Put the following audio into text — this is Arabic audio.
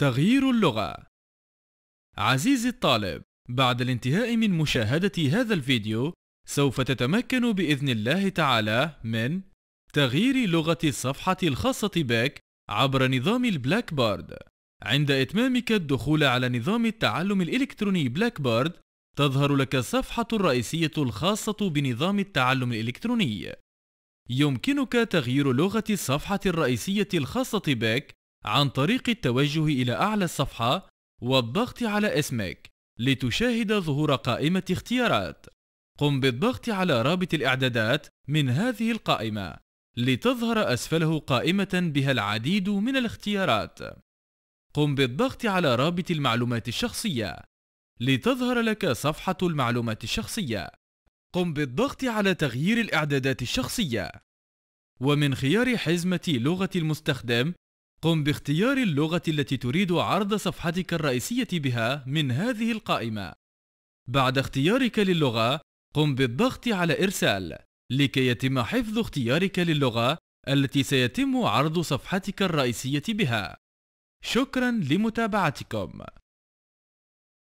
تغيير اللغة عزيزي الطالب بعد الانتهاء من مشاهدة هذا الفيديو سوف تتمكن بإذن الله تعالى من تغيير لغة الصفحة الخاصة بك عبر نظام البلاك بارد عند إتمامك الدخول على نظام التعلم الإلكتروني بلاك بارد تظهر لك الصفحة الرئيسية الخاصة بنظام التعلم الإلكتروني يمكنك تغيير لغة الصفحة الرئيسية الخاصة بك عن طريق التوجه إلى أعلى الصفحة والضغط على اسمك لتشاهد ظهور قائمة اختيارات قم بالضغط على رابط الإعدادات من هذه القائمة لتظهر أسفله قائمة بها العديد من الاختيارات قم بالضغط على رابط المعلومات الشخصية لتظهر لك صفحة المعلومات الشخصية قم بالضغط على تغيير الإعدادات الشخصية ومن خيار حزمة لغة المستخدم قم باختيار اللغة التي تريد عرض صفحتك الرئيسية بها من هذه القائمة. بعد اختيارك للغة، قم بالضغط على إرسال لكي يتم حفظ اختيارك للغة التي سيتم عرض صفحتك الرئيسية بها. شكرا لمتابعتكم.